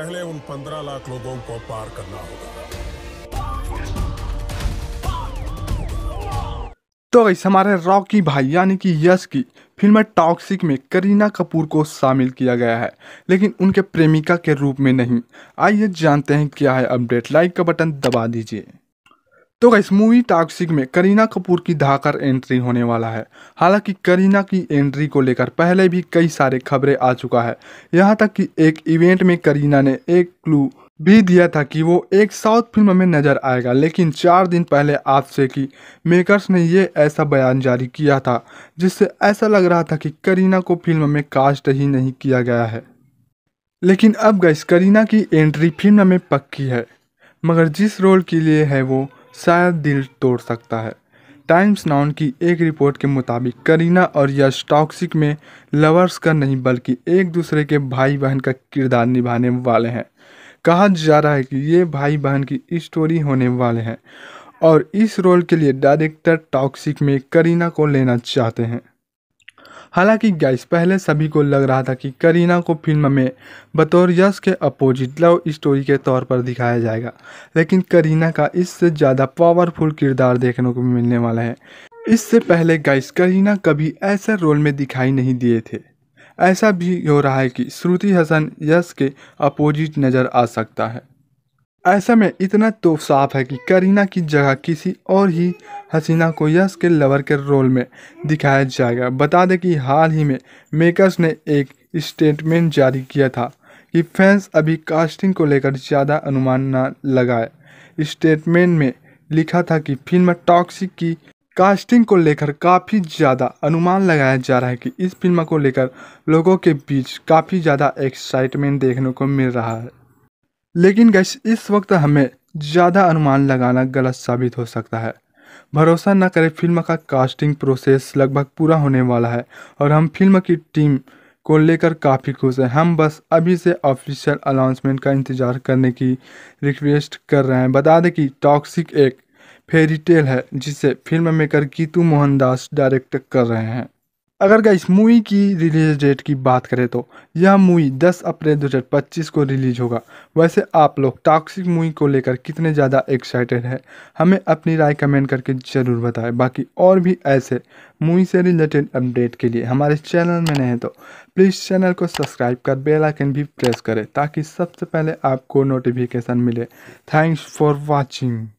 पहले उन पंद्रह लाख लोगों को पार करना होगा तो इस हमारे रॉकी भाई यानी कि यश की फिल्म टॉक्सिक में करीना कपूर को शामिल किया गया है लेकिन उनके प्रेमिका के रूप में नहीं आइए जानते हैं क्या है अपडेट लाइक का बटन दबा दीजिए तो इस मूवी टॉक्सिक में करीना कपूर की धाकर एंट्री होने वाला है हालांकि करीना की एंट्री को लेकर पहले भी कई सारे खबरें आ चुका है यहां तक कि एक इवेंट में करीना ने एक क्लू भी दिया था कि वो एक साउथ फिल्म में नज़र आएगा लेकिन चार दिन पहले आपसे की मेकर्स ने ये ऐसा बयान जारी किया था जिससे ऐसा लग रहा था कि करीना को फिल्म में कास्ट ही नहीं किया गया है लेकिन अब गैस करीना की एंट्री फिल्म में पक्की है मगर जिस रोल के लिए है वो शायद दिल तोड़ सकता है टाइम्स नाउन की एक रिपोर्ट के मुताबिक करीना और यश टॉक्सिक में लवर्स का नहीं बल्कि एक दूसरे के भाई बहन का किरदार निभाने वाले हैं कहा जा रहा है कि ये भाई बहन की स्टोरी होने वाले हैं और इस रोल के लिए डायरेक्टर टॉक्सिक में करीना को लेना चाहते हैं हालांकि गाइस पहले सभी को लग रहा था कि करीना को फिल्म में बतौर यश के अपोजिट लव स्टोरी के तौर पर दिखाया जाएगा लेकिन करीना का इससे ज़्यादा पावरफुल किरदार देखने को मिलने वाला है इससे पहले गाइस करीना कभी ऐसे रोल में दिखाई नहीं दिए थे ऐसा भी हो रहा है कि श्रुति हसन यश के अपोजिट नज़र आ सकता है ऐसे में इतना तो साफ है कि करीना की जगह किसी और ही हसीना को यश के लवर के रोल में दिखाया जाएगा बता दें कि हाल ही में मेकर्स ने एक स्टेटमेंट जारी किया था कि फैंस अभी कास्टिंग को लेकर ज़्यादा अनुमान न लगाए स्टेटमेंट में लिखा था कि फिल्म टॉक्सिक की कास्टिंग को लेकर काफ़ी ज़्यादा अनुमान लगाया जा रहा है कि इस फिल्म को लेकर लोगों के बीच काफ़ी ज़्यादा एक्साइटमेंट देखने को मिल रहा है लेकिन गैस इस वक्त हमें ज़्यादा अनुमान लगाना गलत साबित हो सकता है भरोसा न करें फिल्म का कास्टिंग प्रोसेस लगभग पूरा होने वाला है और हम फिल्म की टीम को लेकर काफ़ी खुश हैं हम बस अभी से ऑफिशियल अनाउंसमेंट का इंतज़ार करने की रिक्वेस्ट कर रहे हैं बता दें कि टॉक्सिक एक फेरी टेल है जिसे film maker Geetu Mohandas direct कर रहे हैं अगर इस मूवी की रिलीज डेट की बात करें तो यह मूवी 10 अप्रैल 2025 को रिलीज होगा वैसे आप लोग टॉक्सिक मूवी को लेकर कितने ज़्यादा एक्साइटेड हैं हमें अपनी राय कमेंट करके ज़रूर बताएं बाकी और भी ऐसे मूवी से रिलेटेड अपडेट के लिए हमारे चैनल में नहीं तो प्लीज़ चैनल को सब्सक्राइब कर बेलाइकन भी प्रेस करें ताकि सबसे पहले आपको नोटिफिकेशन मिले थैंक्स फॉर वॉचिंग